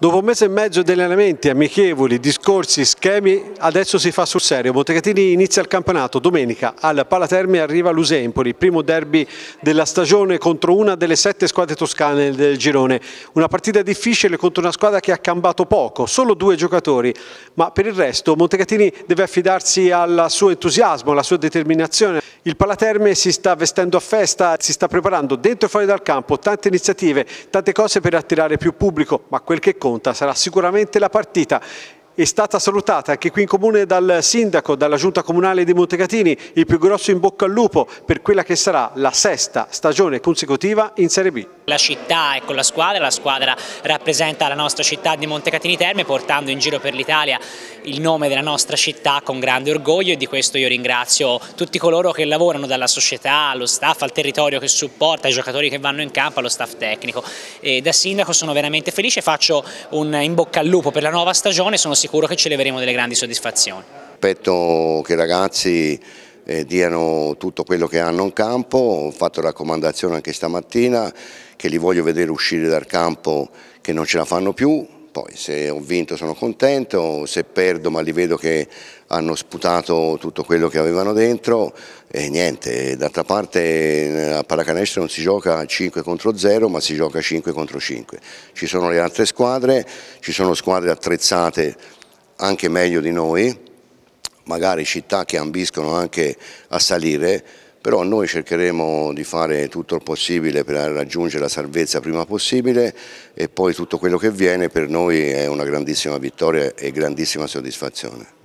Dopo un mese e mezzo di allenamenti amichevoli, discorsi, schemi, adesso si fa sul serio. Montecatini inizia il campionato domenica al Palaterme arriva l'Usempoli, primo derby della stagione contro una delle sette squadre toscane del girone. Una partita difficile contro una squadra che ha cambiato poco, solo due giocatori, ma per il resto Montecatini deve affidarsi al suo entusiasmo, alla sua determinazione il Palaterme si sta vestendo a festa, si sta preparando dentro e fuori dal campo tante iniziative, tante cose per attirare più pubblico, ma quel che conta sarà sicuramente la partita è stata salutata anche qui in comune dal sindaco, dalla giunta comunale di Montecatini, il più grosso in bocca al lupo per quella che sarà la sesta stagione consecutiva in Serie B la città e con la squadra, la squadra rappresenta la nostra città di Montecatini Terme portando in giro per l'Italia il nome della nostra città con grande orgoglio e di questo io ringrazio tutti coloro che lavorano dalla società, allo staff, al territorio che supporta, ai giocatori che vanno in campo, allo staff tecnico e da sindaco sono veramente felice, faccio un in bocca al lupo per la nuova stagione e sono sicuro che ci leveremo delle grandi soddisfazioni. Aspetto che i ragazzi eh, diano tutto quello che hanno in campo, ho fatto raccomandazione anche stamattina che li voglio vedere uscire dal campo che non ce la fanno più, poi se ho vinto sono contento, se perdo ma li vedo che hanno sputato tutto quello che avevano dentro e niente, d'altra parte eh, a pallacanestro non si gioca 5 contro 0 ma si gioca 5 contro 5, ci sono le altre squadre, ci sono squadre attrezzate anche meglio di noi, magari città che ambiscono anche a salire, però noi cercheremo di fare tutto il possibile per raggiungere la salvezza prima possibile e poi tutto quello che viene per noi è una grandissima vittoria e grandissima soddisfazione.